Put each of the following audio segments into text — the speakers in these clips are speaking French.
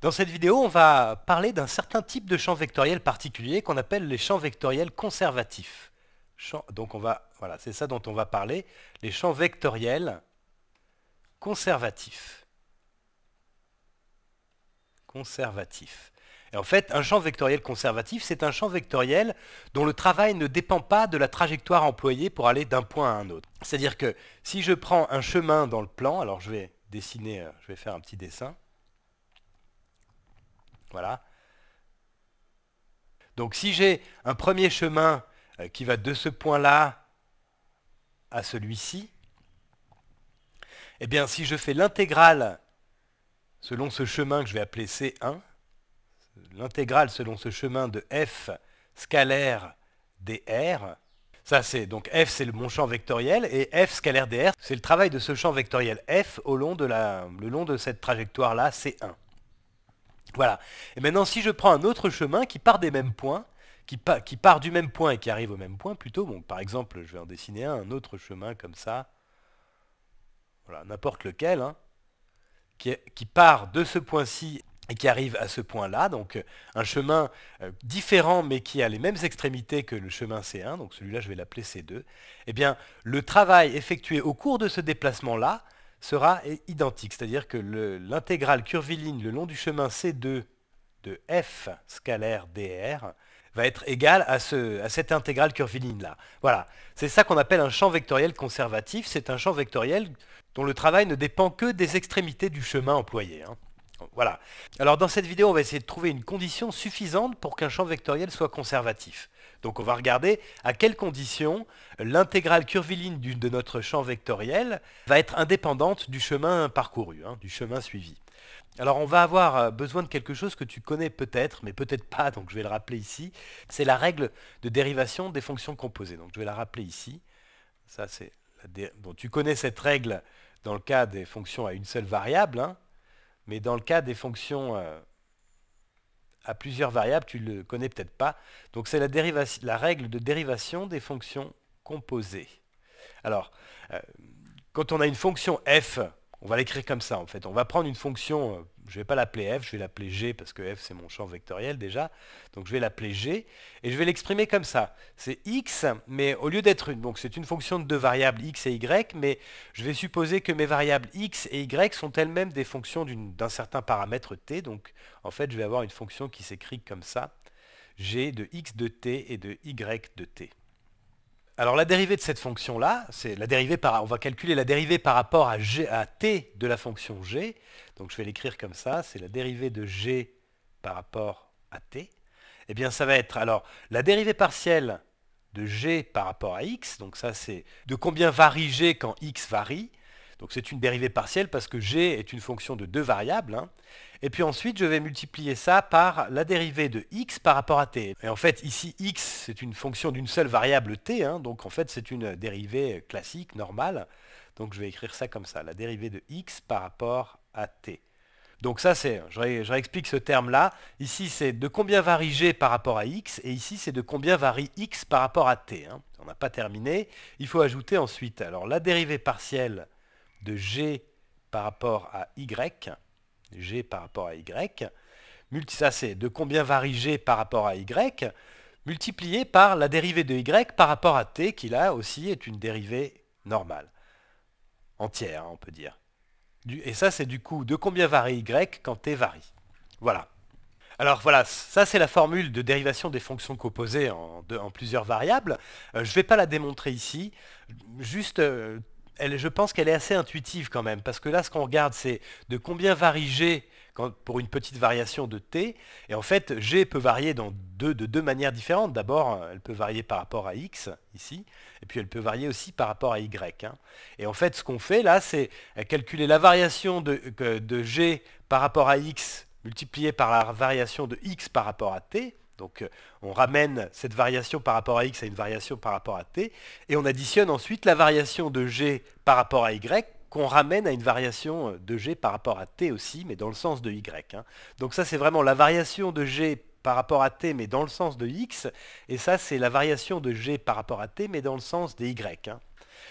Dans cette vidéo, on va parler d'un certain type de champ vectoriel particulier qu'on appelle les champs vectoriels conservatifs. donc on va, voilà, c'est ça dont on va parler, les champs vectoriels conservatifs. Conservatifs. Et en fait, un champ vectoriel conservatif, c'est un champ vectoriel dont le travail ne dépend pas de la trajectoire employée pour aller d'un point à un autre. C'est-à-dire que si je prends un chemin dans le plan, alors je vais dessiner, euh, je vais faire un petit dessin. Voilà. Donc si j'ai un premier chemin euh, qui va de ce point-là à celui-ci, eh bien si je fais l'intégrale selon ce chemin que je vais appeler C1, l'intégrale selon ce chemin de f scalaire dr, ça c'est donc f c'est mon champ vectoriel et f scalaire dr c'est le travail de ce champ vectoriel f au long de la, le long de cette trajectoire là C1. Voilà. Et maintenant, si je prends un autre chemin qui part des mêmes points, qui, part du même point et qui arrive au même point plutôt, bon, par exemple, je vais en dessiner un, autre chemin comme ça, voilà, n'importe lequel, hein, qui, part de ce point-ci et qui arrive à ce point-là, donc euh, un chemin euh, différent mais qui a les mêmes extrémités que le chemin C1, donc celui-là je vais l'appeler C2, eh bien le travail effectué au cours de ce déplacement-là sera identique, c'est-à-dire que l'intégrale curviligne le long du chemin C2 de f scalaire dr va être égale à, à cette intégrale curviligne-là. Voilà, c'est ça qu'on appelle un champ vectoriel conservatif, c'est un champ vectoriel dont le travail ne dépend que des extrémités du chemin employé. Hein. Voilà. Alors dans cette vidéo, on va essayer de trouver une condition suffisante pour qu'un champ vectoriel soit conservatif. Donc on va regarder à quelles conditions l'intégrale curviligne de notre champ vectoriel va être indépendante du chemin parcouru, hein, du chemin suivi. Alors on va avoir euh, besoin de quelque chose que tu connais peut-être, mais peut-être pas, donc je vais le rappeler ici. C'est la règle de dérivation des fonctions composées. Donc je vais la rappeler ici. Ça, c'est bon, tu connais cette règle dans le cas des fonctions à une seule variable, hein, mais dans le cas des fonctions euh, à plusieurs variables, tu ne le connais peut-être pas. Donc c'est la, la, règle de dérivation des fonctions composées. Alors, euh, quand on a une fonction f, on va l'écrire comme ça en fait. On va prendre une fonction euh, je ne vais pas l'appeler f, je vais l'appeler g parce que f c'est mon champ vectoriel déjà. Donc je vais l'appeler g et je vais l'exprimer comme ça. C'est x, mais au lieu d'être une, donc c'est une fonction de deux variables x et y, mais je vais supposer que mes variables x et y sont elles-mêmes des fonctions d'un certain paramètre t. Donc en fait je vais avoir une fonction qui s'écrit comme ça, g de x de t et de y de t. Alors la dérivée de cette fonction-là, c'est la dérivée par, on va calculer la dérivée par rapport à, g, à t de la fonction g. Donc je vais l'écrire comme ça, c'est la dérivée de g par rapport à t. Eh bien ça va être alors la dérivée partielle de g par rapport à x, donc ça c'est de combien varie g quand x varie, donc c'est une dérivée partielle parce que g est une fonction de deux variables. Hein. Et puis ensuite, je vais multiplier ça par la dérivée de x par rapport à t. Et en fait, ici, x, c'est une fonction d'une seule variable t. Hein. donc en fait, c'est une dérivée classique, normale. Donc je vais écrire ça comme ça, la dérivée de x par rapport à t. Donc ça, c'est, je, réexplique ce terme-là. Ici, c'est de combien varie g par rapport à x, et ici, c'est de combien varie x par rapport à t. Hein. On n'a pas terminé. Il faut ajouter ensuite, alors la dérivée partielle de G par rapport à Y, G par rapport à Y, ça c'est de combien varie G par rapport à Y, multiplié par la dérivée de Y par rapport à T, qui là aussi est une dérivée normale, entière hein, on peut dire. et ça c'est du coup de combien varie Y quand T varie. Voilà. Alors voilà, ça c'est la formule de dérivation des fonctions composées en, plusieurs variables. Euh, je ne vais pas la démontrer ici, juste euh, je pense qu'elle est assez intuitive quand même, parce que là, ce qu'on regarde, c'est de combien varie G pour une petite variation de t. Et en fait, g peut varier dans de deux manières différentes. D'abord, elle peut varier par rapport à x, ici, et puis elle peut varier aussi par rapport à y. Hein. Et en fait, ce qu'on fait là, c'est calculer la variation de, de, g par rapport à x multipliée par la variation de x par rapport à t. Donc euh, on ramène cette variation par rapport à x à une variation par rapport à t, et on additionne ensuite la variation de g par rapport à y, qu'on ramène à une variation euh, de g par rapport à t aussi, mais dans le sens de y. Hein. Donc ça c'est vraiment la variation de g par rapport à t, mais dans le sens de x, et ça c'est la variation de g par rapport à t, mais dans le sens des y. Hein.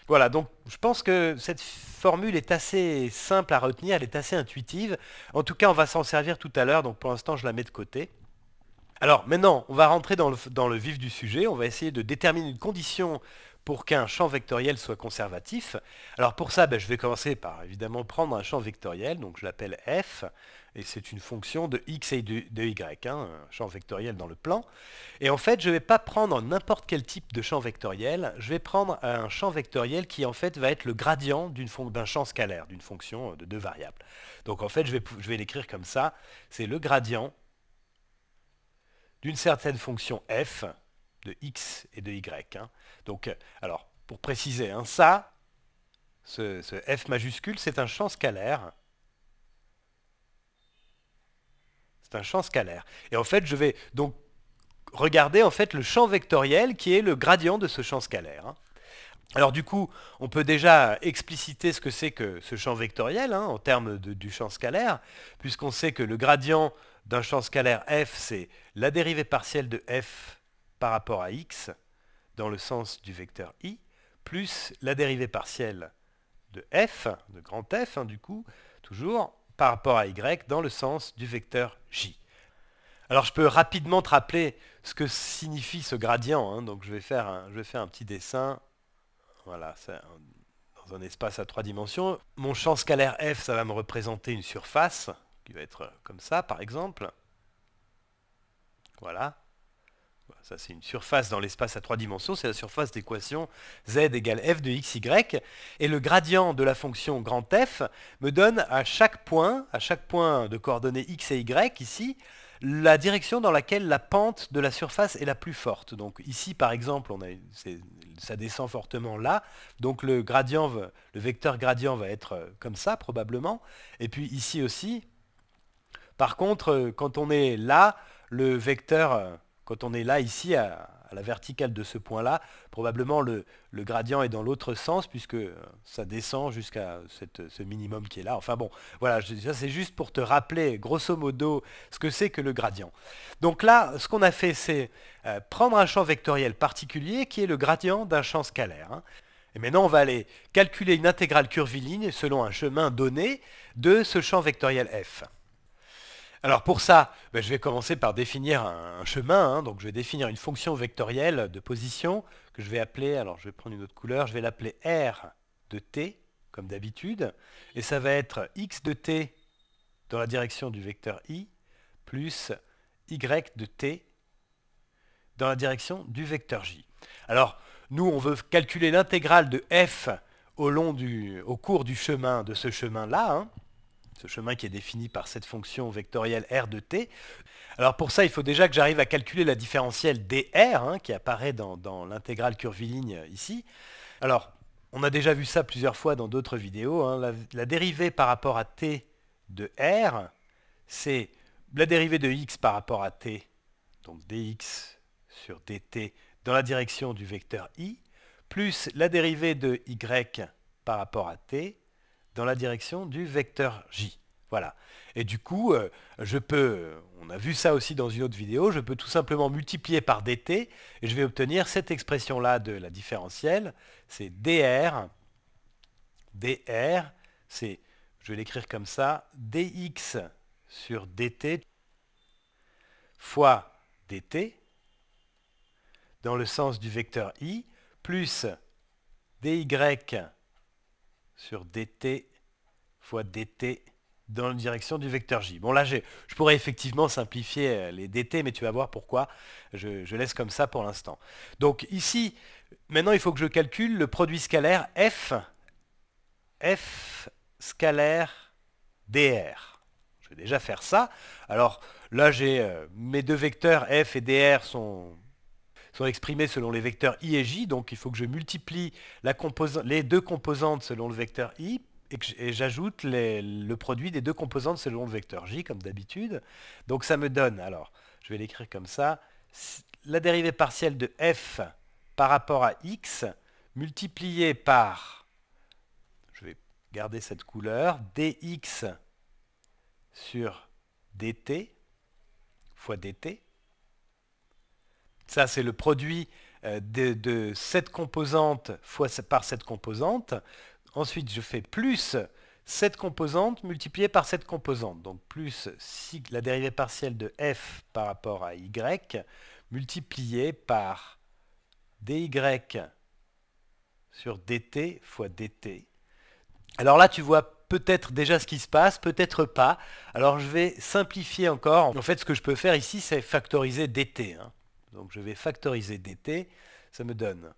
Voilà, donc je pense que cette formule est assez simple à retenir, elle est assez intuitive. En tout cas, on va s'en servir tout à l'heure, donc pour l'instant je la mets de côté. Alors maintenant, on va rentrer dans le, vif du sujet, on va essayer de déterminer une condition pour qu'un champ vectoriel soit conservatif. Alors pour ça, ben, je vais commencer par évidemment prendre un champ vectoriel, donc je l'appelle f, et c'est une fonction de x et de, y, hein, un champ vectoriel dans le plan. Et en fait, je ne vais pas prendre n'importe quel type de champ vectoriel, je vais prendre un champ vectoriel qui en fait va être le gradient d'un champ scalaire, d'une fonction euh, de deux variables. Donc en fait, je vais, je vais l'écrire comme ça, c'est le gradient d'une certaine fonction f de x et de y. Hein. Donc, alors, pour préciser, hein, ça, ce, f majuscule, c'est un champ scalaire. C'est un champ scalaire. Et en fait, je vais donc regarder en fait le champ vectoriel qui est le gradient de ce champ scalaire. Hein. Alors du coup, on peut déjà expliciter ce que c'est que ce champ vectoriel en termes du champ scalaire, puisqu'on sait que le gradient d'un champ scalaire f, c'est la dérivée partielle de f par rapport à x dans le sens du vecteur i, plus la dérivée partielle de f, de grand F hein, du coup, toujours par rapport à y dans le sens du vecteur j. Alors je peux rapidement te rappeler ce que signifie ce gradient, hein, donc je vais, faire un, je vais faire un petit dessin, voilà, c'est dans un espace à trois dimensions. Mon champ scalaire f, ça va me représenter une surface, qui va être comme ça, par exemple. Voilà. Ça, c'est une surface dans l'espace à trois dimensions, c'est la surface d'équation z égale f de x, y. Et le gradient de la fonction grand F me donne à chaque point, à chaque point de coordonnées x et y, ici, la direction dans laquelle la pente de la surface est la plus forte. Donc ici, par exemple, on a, ça descend fortement là, donc le gradient, le vecteur gradient va être euh, comme ça, probablement. Et puis ici aussi, par contre, euh, quand on est là, le vecteur, euh, quand on est là ici, à, la verticale de ce point-là, probablement le, gradient est dans l'autre sens puisque euh, ça descend jusqu'à ce minimum qui est là. Enfin bon, voilà, ça c'est juste pour te rappeler grosso modo ce que c'est que le gradient. Donc là, ce qu'on a fait, c'est prendre un champ vectoriel particulier qui est le gradient d'un champ scalaire. Hein. Et maintenant, on va aller calculer une intégrale curviligne selon un chemin donné de ce champ vectoriel f. Alors pour ça, ben, je vais commencer par définir un, chemin. Hein. donc je vais définir une fonction vectorielle de position que je vais appeler, alors je vais prendre une autre couleur, je vais l'appeler R de t, comme d'habitude. Et ça va être x de t dans la direction du vecteur i, plus y de t dans la direction du vecteur j. Alors nous, on veut calculer l'intégrale de f au, au cours du chemin, de ce chemin-là. Hein ce chemin qui est défini par cette fonction vectorielle r de t. Alors pour ça, il faut déjà que j'arrive à calculer la différentielle dr, hein, qui apparaît dans, l'intégrale curviligne ici. Alors, on a déjà vu ça plusieurs fois dans d'autres vidéos. Hein. la, dérivée par rapport à t de r, c'est la dérivée de x par rapport à t, donc dx sur dt dans la direction du vecteur i, plus la dérivée de y par rapport à t, dans la direction du vecteur J. Voilà. Et du coup, euh, je peux, on a vu ça aussi dans une autre vidéo, je peux tout simplement multiplier par dt et je vais obtenir cette expression-là de la différentielle. C'est dr, dr, c'est, je vais l'écrire comme ça, dx sur dt fois dt dans le sens du vecteur i plus dy sur dt fois dt dans la direction du vecteur j. Bon là, je pourrais effectivement simplifier euh, les dt, mais tu vas voir pourquoi. Je, laisse comme ça pour l'instant. Donc ici, maintenant, il faut que je calcule le produit scalaire f, f scalaire dr. Je vais déjà faire ça. Alors là, j'ai euh, mes deux vecteurs f et dr sont sont exprimées selon les vecteurs i et j, donc il faut que je multiplie les deux composantes selon le vecteur i et j'ajoute le produit des deux composantes selon le vecteur j, comme d'habitude. Donc ça me donne, alors, je vais l'écrire comme ça, la dérivée partielle de f par rapport à x multipliée par, je vais garder cette couleur, dx sur dt fois dt, ça, c'est le produit euh, de, cette composante par cette composante. Ensuite, je fais plus cette composante multipliée par cette composante. Donc plus la dérivée partielle de f par rapport à y multipliée par dy sur dt fois dt. Alors là, tu vois peut-être déjà ce qui se passe, peut-être pas. Alors je vais simplifier encore. En fait, ce que je peux faire ici, c'est factoriser dt. Hein. Donc je vais factoriser dt, ça me donne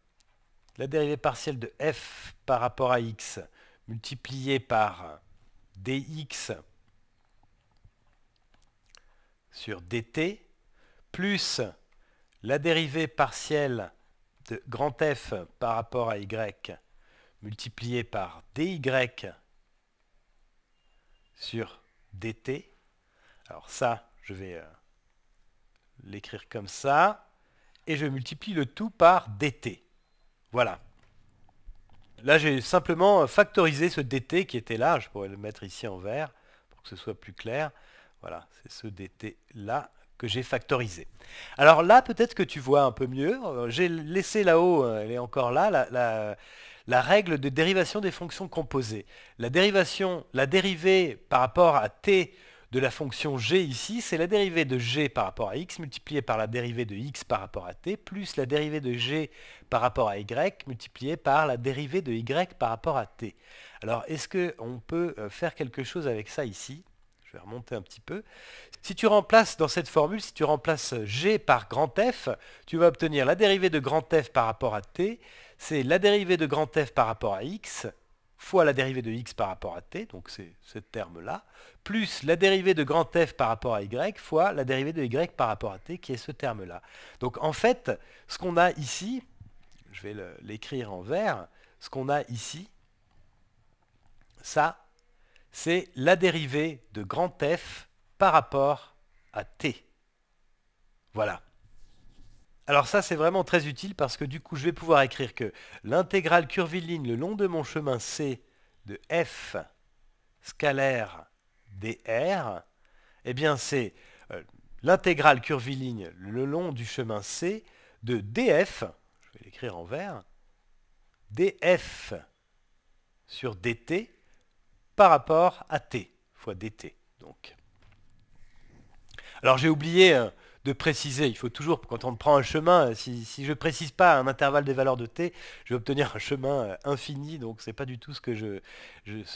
la dérivée partielle de f par rapport à x multipliée par dx sur dt plus la dérivée partielle de grand F par rapport à y multipliée par dy sur dt. Alors ça, je vais euh, l'écrire comme ça et je multiplie le tout par dt. Voilà. Là, j'ai simplement factorisé ce dt qui était là. Je pourrais le mettre ici en vert pour que ce soit plus clair. Voilà, c'est ce dt là que j'ai factorisé. Alors là, peut-être que tu vois un peu mieux. Euh, j'ai laissé là-haut, euh, elle est encore là, la, règle de dérivation des fonctions composées. La dérivation, la dérivée par rapport à t de la fonction g ici, c'est la dérivée de g par rapport à x multipliée par la dérivée de x par rapport à t, plus la dérivée de g par rapport à y multipliée par la dérivée de y par rapport à t. Alors, est-ce qu'on peut euh, faire quelque chose avec ça ici Je vais remonter un petit peu. Si tu remplaces dans cette formule, si tu remplaces g par grand F, tu vas obtenir la dérivée de grand F par rapport à t, c'est la dérivée de grand F par rapport à x fois la dérivée de x par rapport à t, donc c'est ce terme-là, plus la dérivée de grand F par rapport à y, fois la dérivée de y par rapport à t, qui est ce terme-là. Donc en fait, ce qu'on a ici, je vais l'écrire en vert, ce qu'on a ici, ça, c'est la dérivée de grand F par rapport à t. Voilà. Alors ça, c'est vraiment très utile parce que du coup, je vais pouvoir écrire que l'intégrale curviligne le long de mon chemin C de f scalaire dr, eh bien c'est euh, l'intégrale curviligne le long du chemin C de df, je vais l'écrire en vert, df sur dt par rapport à t fois dt. Donc. Alors j'ai oublié... Euh, de préciser. Il faut toujours, quand on prend un chemin, euh, si, je ne précise pas un intervalle des valeurs de t, je vais obtenir un chemin euh, infini, donc ce n'est pas du tout ce, que je,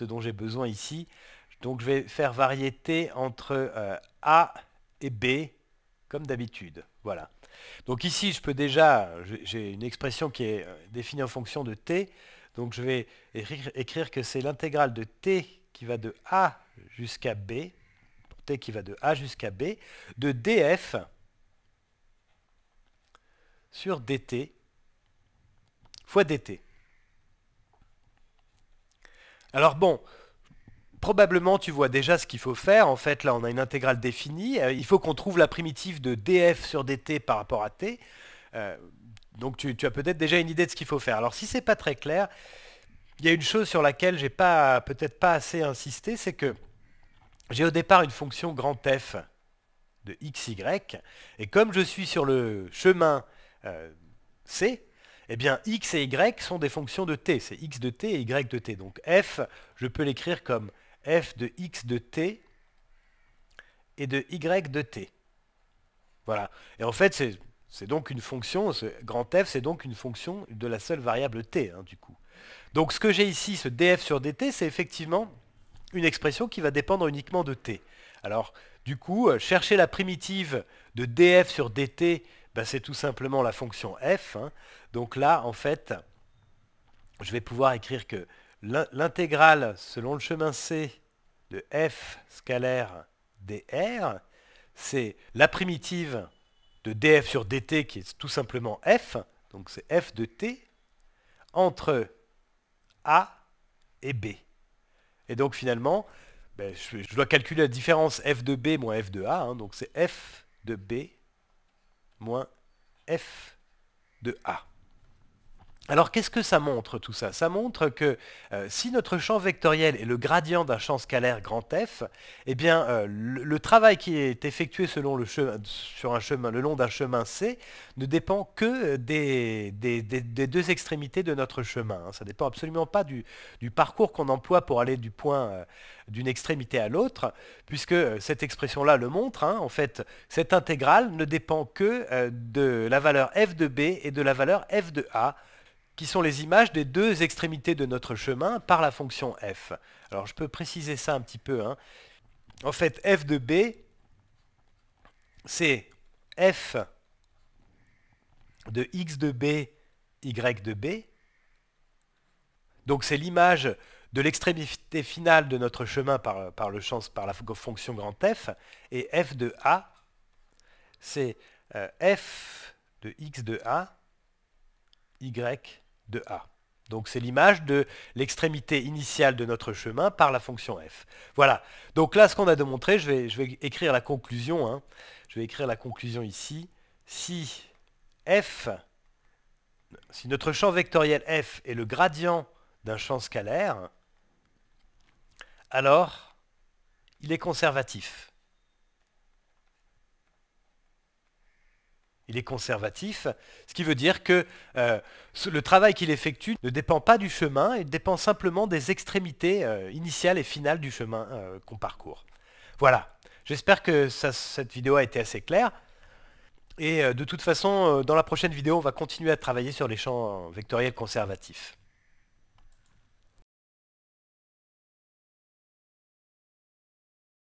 dont j'ai besoin ici. Donc je vais faire varier t entre euh, a et b, comme d'habitude. Voilà. Donc ici, je peux déjà, j'ai une expression qui est définie en fonction de t, donc je vais écrire que c'est l'intégrale de t qui va de a jusqu'à b, t qui va de a jusqu'à b, de df, sur dt fois dt. Alors bon, probablement tu vois déjà ce qu'il faut faire. En fait, là, on a une intégrale définie. Euh, il faut qu'on trouve la primitive de df sur dt par rapport à t. Euh, donc tu, as peut-être déjà une idée de ce qu'il faut faire. Alors si c'est pas très clair, il y a une chose sur laquelle j'ai pas peut-être pas assez insisté, c'est que j'ai au départ une fonction grand f de y, et comme je suis sur le chemin euh, C, eh bien x et y sont des fonctions de t. C'est x de t et y de t. Donc f, je peux l'écrire comme f de x de t et de y de t. Voilà. Et en fait, c'est donc une fonction, ce grand f, c'est donc une fonction de la seule variable t, hein, du coup. Donc ce que j'ai ici, ce df sur dt, c'est effectivement une expression qui va dépendre uniquement de t. Alors, du coup, euh, chercher la primitive de df sur dt bah, c'est tout simplement la fonction f. Hein. Donc là, en fait, je vais pouvoir écrire que l'intégrale selon le chemin C de f scalaire dr, c'est la primitive de df sur dt qui est tout simplement f, donc c'est f de t, entre a et b. Et donc finalement, ben, je, dois calculer la différence f de b moins f de a, hein, donc c'est f de b moins f de a. Alors qu'est-ce que ça montre tout ça Ça montre que euh, si notre champ vectoriel est le gradient d'un champ scalaire grand F, eh bien euh, le, travail qui est effectué selon le, sur un chemin, le long d'un chemin C ne dépend que des, deux extrémités de notre chemin. Hein. Ça ne dépend absolument pas du, parcours qu'on emploie pour aller du point euh, d'une extrémité à l'autre, puisque cette expression-là le montre. Hein. en fait, cette intégrale ne dépend que de la valeur f de b et de la valeur f de a qui sont les images des deux extrémités de notre chemin par la fonction f. Alors je peux préciser ça un petit peu. Hein. En fait, f de b, c'est f de x de b, y de b. Donc c'est l'image de l'extrémité finale de notre chemin par, la fonction grand f. Et f de a, c'est euh, f de x de a, y donc c'est l'image de l'extrémité initiale de notre chemin par la fonction f. Voilà. Donc là, ce qu'on a démontré, je vais, écrire la conclusion. Hein. Je vais écrire la conclusion ici. Si si notre champ vectoriel f est le gradient d'un champ scalaire, alors il est conservatif. il est conservatif, ce qui veut dire que euh, le travail qu'il effectue ne dépend pas du chemin, il dépend simplement des extrémités euh, initiales et finales du chemin euh, qu'on parcourt. Voilà, j'espère que cette vidéo a été assez claire. Et de toute façon, dans la prochaine vidéo, on va continuer à travailler sur les champs vectoriels conservatifs.